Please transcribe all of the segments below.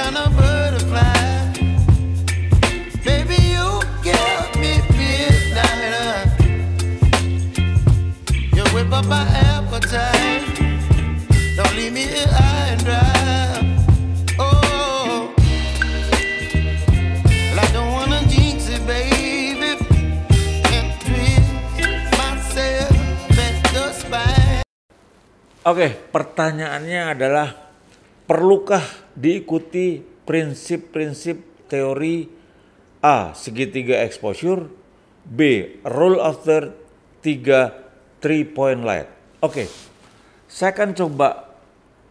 Oh, Oke, okay, pertanyaannya adalah perlukah diikuti prinsip-prinsip teori A. Segitiga exposure B. Rule of third 3. Three point light Oke, okay. saya akan coba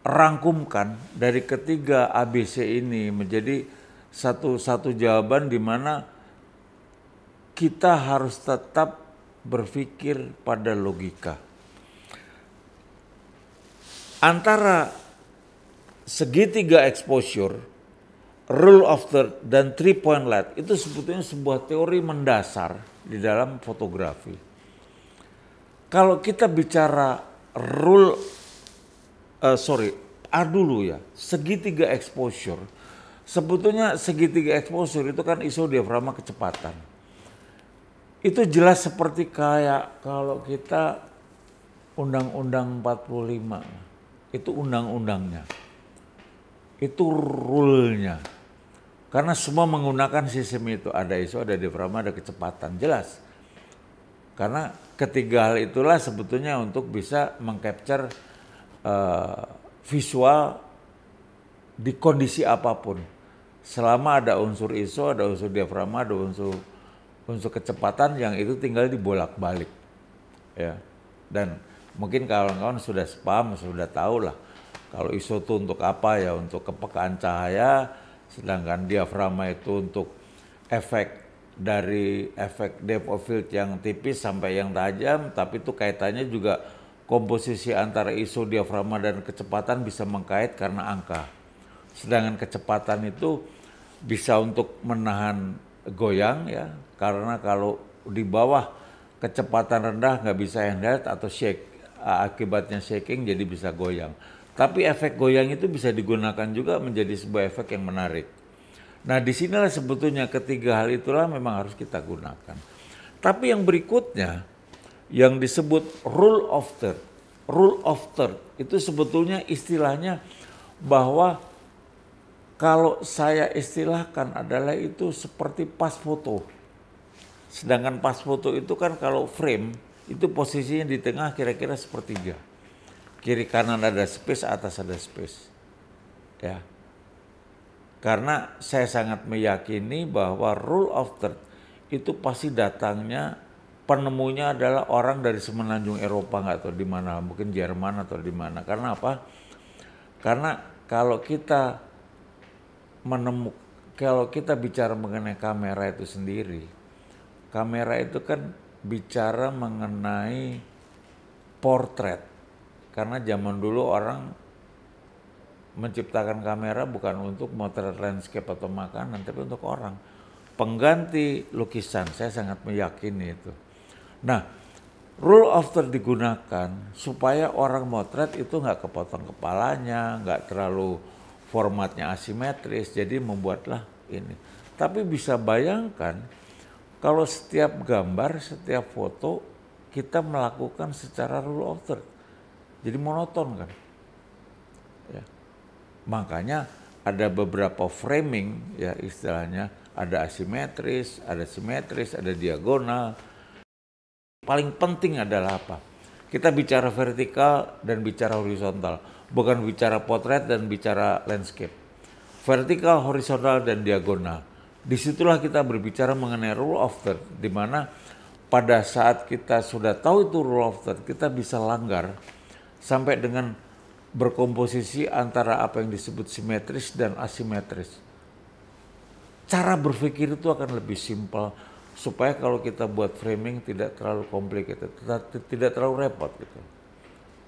rangkumkan dari ketiga ABC ini menjadi satu-satu jawaban di mana kita harus tetap berpikir pada logika. Antara segitiga exposure, rule of third, dan three point light itu sebetulnya sebuah teori mendasar di dalam fotografi. Kalau kita bicara rule, uh, sorry, A dulu ya, segitiga exposure. Sebetulnya segitiga exposure itu kan iso diafragma kecepatan. Itu jelas seperti kayak kalau kita undang-undang 45, itu undang-undangnya itu rule-nya. Karena semua menggunakan sistem itu, ada ISO, ada diaframa ada kecepatan, jelas. Karena ketiga hal itulah sebetulnya untuk bisa mengcapture uh, visual di kondisi apapun. Selama ada unsur ISO, ada unsur diaframa ada unsur unsur kecepatan yang itu tinggal dibolak-balik. Ya. Dan mungkin kawan-kawan sudah spam, sudah tahu lah kalau ISO itu untuk apa ya? Untuk kepekaan cahaya, sedangkan diafragma itu untuk efek dari efek depth of field yang tipis sampai yang tajam, tapi itu kaitannya juga komposisi antara ISO diafragma dan kecepatan bisa mengkait karena angka. Sedangkan kecepatan itu bisa untuk menahan goyang ya, karena kalau di bawah kecepatan rendah nggak bisa handheld atau shake akibatnya shaking jadi bisa goyang. Tapi efek goyang itu bisa digunakan juga menjadi sebuah efek yang menarik. Nah disinilah sebetulnya ketiga hal itulah memang harus kita gunakan. Tapi yang berikutnya yang disebut rule of third. Rule of third itu sebetulnya istilahnya bahwa kalau saya istilahkan adalah itu seperti pas foto. Sedangkan pas foto itu kan kalau frame itu posisinya di tengah kira-kira sepertiga kiri kanan ada space, atas ada space. Ya. Karena saya sangat meyakini bahwa rule of third itu pasti datangnya penemunya adalah orang dari semenanjung Eropa nggak tahu di mana, mungkin Jerman atau di mana. Karena apa? Karena kalau kita menemukan kalau kita bicara mengenai kamera itu sendiri, kamera itu kan bicara mengenai portrait karena zaman dulu orang menciptakan kamera bukan untuk motret landscape atau makanan, tapi untuk orang. Pengganti lukisan, saya sangat meyakini itu. Nah, rule of digunakan supaya orang motret itu nggak kepotong kepalanya, nggak terlalu formatnya asimetris, jadi membuatlah ini. Tapi bisa bayangkan kalau setiap gambar, setiap foto kita melakukan secara rule of third. Jadi monoton kan. Ya. Makanya ada beberapa framing ya istilahnya ada asimetris, ada simetris, ada diagonal. Paling penting adalah apa? Kita bicara vertikal dan bicara horizontal, bukan bicara potret dan bicara landscape. Vertikal, horizontal, dan diagonal. Disitulah kita berbicara mengenai rule of third, di mana pada saat kita sudah tahu itu rule of third, kita bisa langgar sampai dengan berkomposisi antara apa yang disebut simetris dan asimetris. Cara berpikir itu akan lebih simpel supaya kalau kita buat framing tidak terlalu complicated, tidak terlalu repot gitu.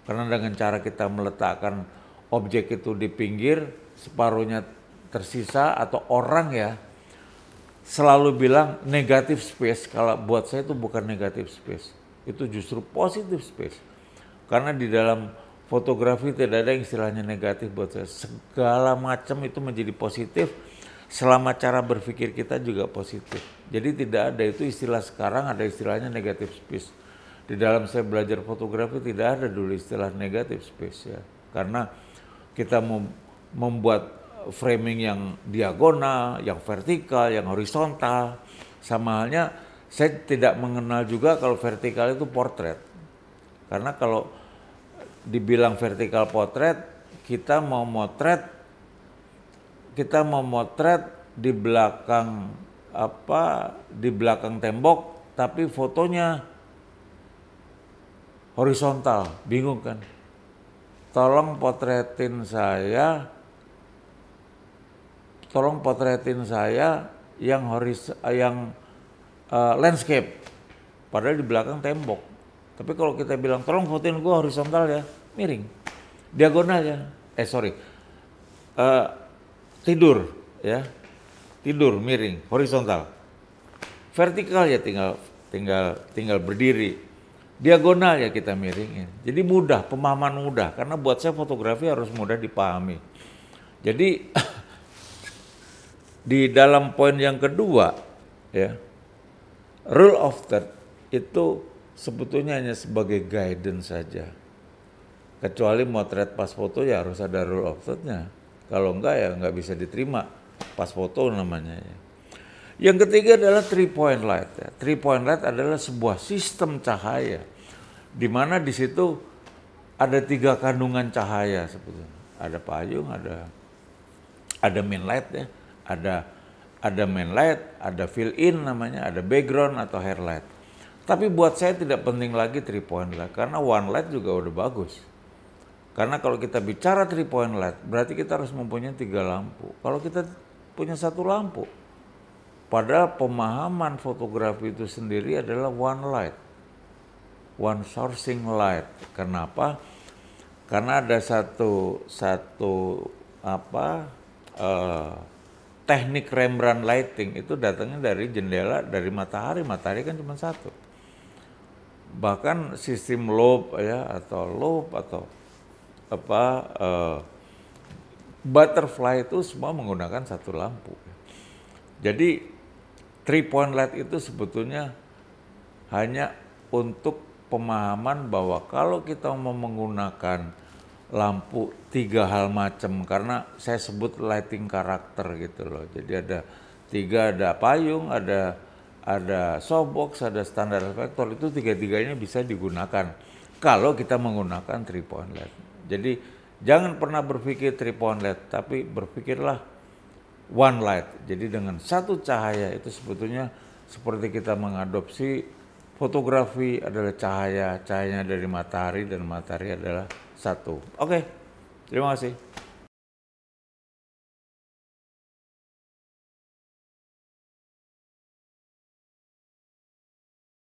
Karena dengan cara kita meletakkan objek itu di pinggir, separuhnya tersisa atau orang ya selalu bilang negatif space kalau buat saya itu bukan negatif space, itu justru positif space karena di dalam fotografi tidak ada istilahnya negatif buat saya. Segala macam itu menjadi positif selama cara berpikir kita juga positif. Jadi tidak ada itu istilah sekarang ada istilahnya negatif space. Di dalam saya belajar fotografi tidak ada dulu istilah negatif space ya. Karena kita membuat framing yang diagonal, yang vertikal, yang horizontal. Sama halnya saya tidak mengenal juga kalau vertikal itu portrait. Karena kalau dibilang vertikal potret, kita mau motret kita mau motret di belakang apa di belakang tembok tapi fotonya horizontal, bingung kan? Tolong potretin saya tolong potretin saya yang horis yang uh, landscape padahal di belakang tembok tapi kalau kita bilang tolong fotoin gue horizontal ya, miring, diagonal ya. Eh sorry, uh, tidur ya, tidur miring, horizontal. Vertikal ya tinggal tinggal tinggal berdiri. Diagonal ya kita miringin. Jadi mudah, pemahaman mudah. Karena buat saya fotografi harus mudah dipahami. Jadi di dalam poin yang kedua ya, rule of third itu sebetulnya hanya sebagai guidance saja. Kecuali motret pas foto ya harus ada rule of thirdnya. Kalau enggak ya enggak bisa diterima pas foto namanya ya. Yang ketiga adalah three point light. Ya. Three point light adalah sebuah sistem cahaya di mana di situ ada tiga kandungan cahaya sebetulnya. Ada payung, ada ada main light ya, ada ada main light, ada fill in namanya, ada background atau hair light. Tapi buat saya tidak penting lagi three point light karena one light juga udah bagus. Karena kalau kita bicara three point light berarti kita harus mempunyai tiga lampu. Kalau kita punya satu lampu, padahal pemahaman fotografi itu sendiri adalah one light, one sourcing light. Kenapa? Karena ada satu satu apa uh, teknik Rembrandt lighting itu datangnya dari jendela dari matahari. Matahari kan cuma satu bahkan sistem loop ya atau loop atau apa uh, butterfly itu semua menggunakan satu lampu. Jadi three point light itu sebetulnya hanya untuk pemahaman bahwa kalau kita mau menggunakan lampu tiga hal macam karena saya sebut lighting karakter gitu loh. Jadi ada tiga ada payung, ada ada softbox, ada standar reflektor itu tiga-tiganya bisa digunakan kalau kita menggunakan three point LED. Jadi jangan pernah berpikir three point LED, tapi berpikirlah one light. Jadi dengan satu cahaya itu sebetulnya seperti kita mengadopsi fotografi adalah cahaya, cahayanya dari matahari dan matahari adalah satu. Oke, terima kasih.